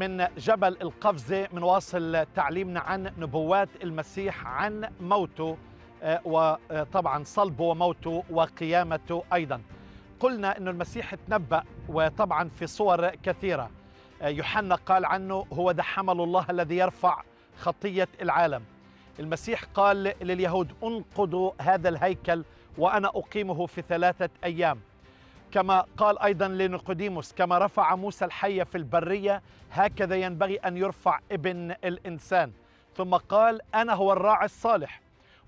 من جبل القفزة منواصل تعليمنا عن نبوات المسيح عن موته آه، وطبعا صلبه وموته وقيامته أيضا قلنا أن المسيح تنبأ وطبعا في صور كثيرة آه، يوحنا قال عنه هو ذا حمل الله الذي يرفع خطية العالم المسيح قال لليهود انقضوا هذا الهيكل وأنا أقيمه في ثلاثة أيام كما قال أيضا لنيقوديموس كما رفع موسى الحية في البرية هكذا ينبغي أن يرفع ابن الإنسان ثم قال أنا هو الراعي الصالح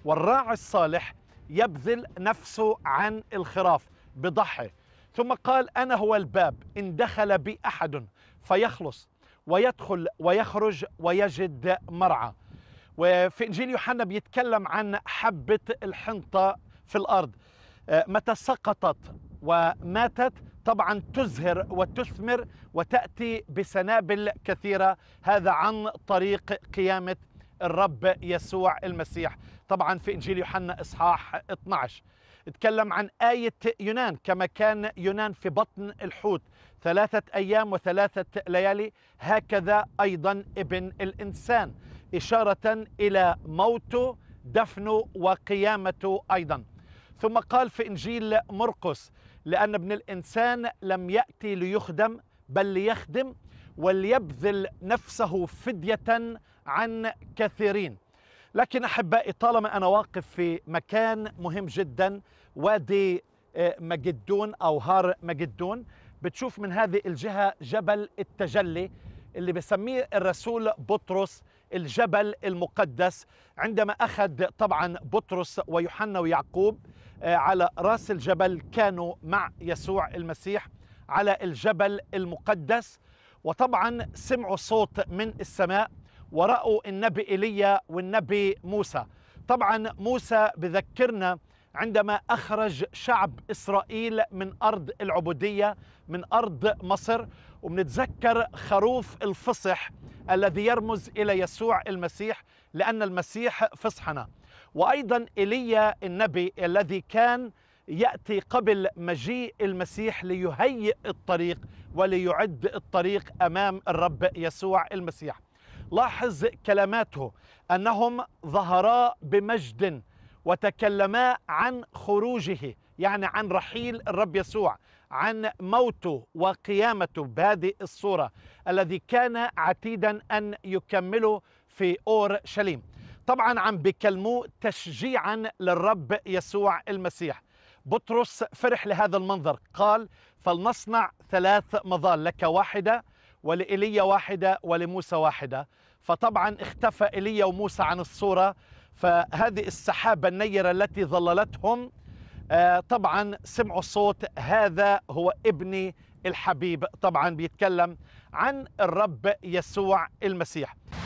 والراعي الصالح يبذل نفسه عن الخراف بضحي ثم قال أنا هو الباب إن دخل بي أحد فيخلص ويدخل ويخرج ويجد مرعى وفي إنجيل يوحنا بيتكلم عن حبة الحنطة في الأرض آه، متى سقطت وماتت طبعا تزهر وتثمر وتأتي بسنابل كثيرة هذا عن طريق قيامة الرب يسوع المسيح طبعا في إنجيل يوحنا إصحاح 12 اتكلم عن آية يونان كما كان يونان في بطن الحوت ثلاثة أيام وثلاثة ليالي هكذا أيضا ابن الإنسان إشارة إلى موته دفنه وقيامته أيضا ثم قال في إنجيل مرقس لأن ابن الإنسان لم يأتي ليخدم بل ليخدم وليبذل نفسه فدية عن كثيرين لكن أحبائي طالما أنا واقف في مكان مهم جدا وادي آه، مجدون أو هار مجدون بتشوف من هذه الجهة جبل التجلي اللي بسميه الرسول بطرس الجبل المقدس عندما أخذ طبعا بطرس ويوحنا ويعقوب آه، على راس الجبل كانوا مع يسوع المسيح على الجبل المقدس وطبعا سمعوا صوت من السماء ورأوا النبي إيليا والنبي موسى طبعا موسى بذكرنا عندما أخرج شعب إسرائيل من أرض العبودية من أرض مصر وبنتذكر خروف الفصح الذي يرمز إلى يسوع المسيح لأن المسيح فصحنا وأيضا إيليا النبي الذي كان يأتي قبل مجيء المسيح ليهيئ الطريق وليعد الطريق أمام الرب يسوع المسيح لاحظ كلماته أنهم ظهرا بمجد وتكلما عن خروجه يعني عن رحيل الرب يسوع عن موته وقيامته بهذه الصورة الذي كان عتيدا أن يكمله في أورشليم طبعا عم بكلموه تشجيعا للرب يسوع المسيح بطرس فرح لهذا المنظر قال فلنصنع ثلاث مظال لك واحدة ولإيليا واحدة ولموسى واحدة فطبعا اختفى إيليا وموسى عن الصورة فهذه السحابة النيرة التي ظللتهم آه، طبعا سمعوا الصوت هذا هو ابني الحبيب طبعا بيتكلم عن الرب يسوع المسيح